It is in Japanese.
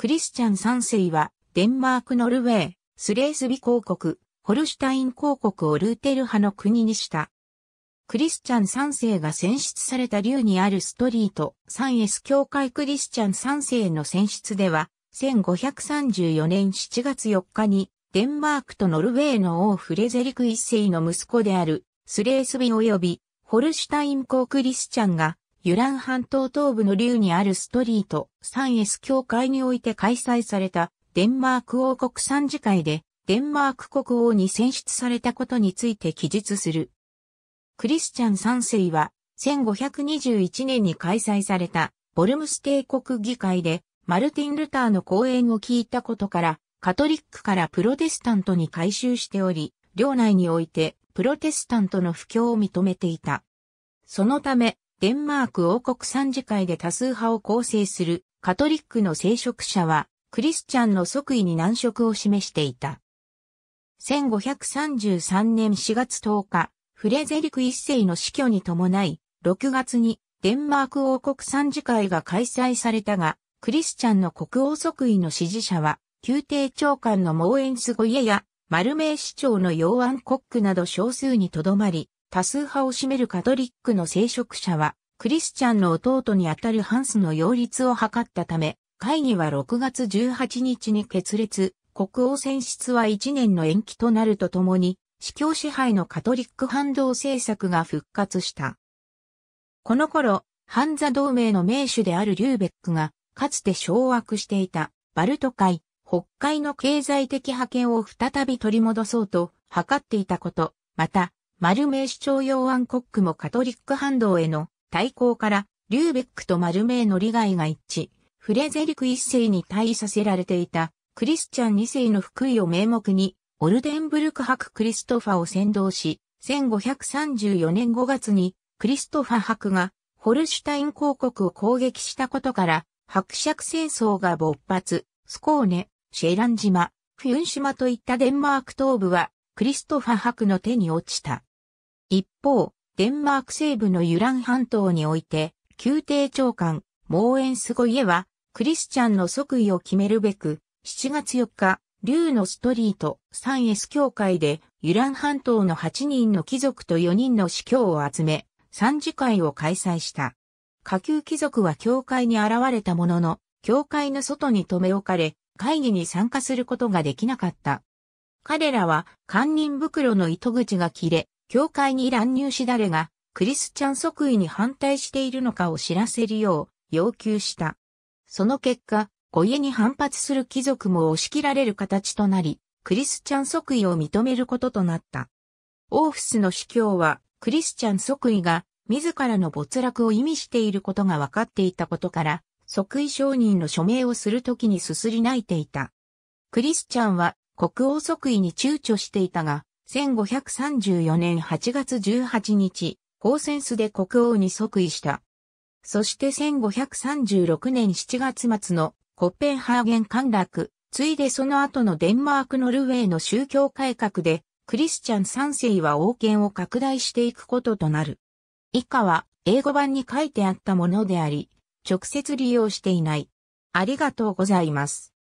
クリスチャン3世は、デンマークノルウェー、スレースビ公国、ホルシュタイン公国をルーテル派の国にした。クリスチャン3世が選出された竜にあるストリート、3S 教会クリスチャン3世の選出では、1534年7月4日に、デンマークとノルウェーの王フレゼリク一世の息子である、スレースビ及び、ホルシュタイン公クリスチャンが、ユラン半島東部の竜にあるストリート、3S 教会において開催された、デンマーク王国参事会で、デンマーク国王に選出されたことについて記述する。クリスチャン3世は、1521年に開催された、ボルムス帝国議会で、マルティン・ルターの講演を聞いたことから、カトリックからプロテスタントに改修しており、領内において、プロテスタントの布教を認めていた。そのため、デンマーク王国参事会で多数派を構成するカトリックの聖職者は、クリスチャンの即位に難色を示していた。1533年4月10日、フレゼリク一世の死去に伴い、6月にデンマーク王国参事会が開催されたが、クリスチャンの国王即位の支持者は、宮廷長官のモーエンスゴイエや、マルメイ市長のヨーアン・コックなど少数にとどまり、多数派を占めるカトリックの聖職者は、クリスチャンの弟にあたるハンスの擁立を図ったため、会議は6月18日に決裂、国王選出は1年の延期となるとともに、司教支配のカトリック反動政策が復活した。この頃、ハンザ同盟の名手であるリューベックが、かつて掌握していた、バルト海、北海の経済的覇権を再び取り戻そうと、図っていたこと、また、マルメイ市長ヨーアン・コックもカトリック反動への対抗から、リューベックとマルメイの利害が一致、フレゼリク一世に対位させられていた、クリスチャン二世の福井を名目に、オルデンブルク博クリストファを先導し、1534年5月に、クリストファ博が、ホルシュタイン公国を攻撃したことから、伯爵戦争が勃発、スコーネ、シェイラン島、フュン島といったデンマーク東部は、クリストファ博の手に落ちた。一方、デンマーク西部のユラン半島において、宮廷長官、モーエンスゴイエは、クリスチャンの即位を決めるべく、7月4日、竜のストリート、サンエス教会で、ユラン半島の8人の貴族と4人の司教を集め、三次会を開催した。下級貴族は教会に現れたものの、教会の外に留め置かれ、会議に参加することができなかった。彼らは、官人袋の糸口が切れ、教会に乱入し誰がクリスチャン即位に反対しているのかを知らせるよう要求した。その結果、護家に反発する貴族も押し切られる形となり、クリスチャン即位を認めることとなった。オーフスの司教は、クリスチャン即位が自らの没落を意味していることが分かっていたことから、即位承認の署名をするときにすすり泣いていた。クリスチャンは国王即位に躊躇していたが、1534年8月18日、ホーセンスで国王に即位した。そして1536年7月末のコッペンハーゲン陥落、ついでその後のデンマークノルウェーの宗教改革で、クリスチャン3世は王権を拡大していくこととなる。以下は英語版に書いてあったものであり、直接利用していない。ありがとうございます。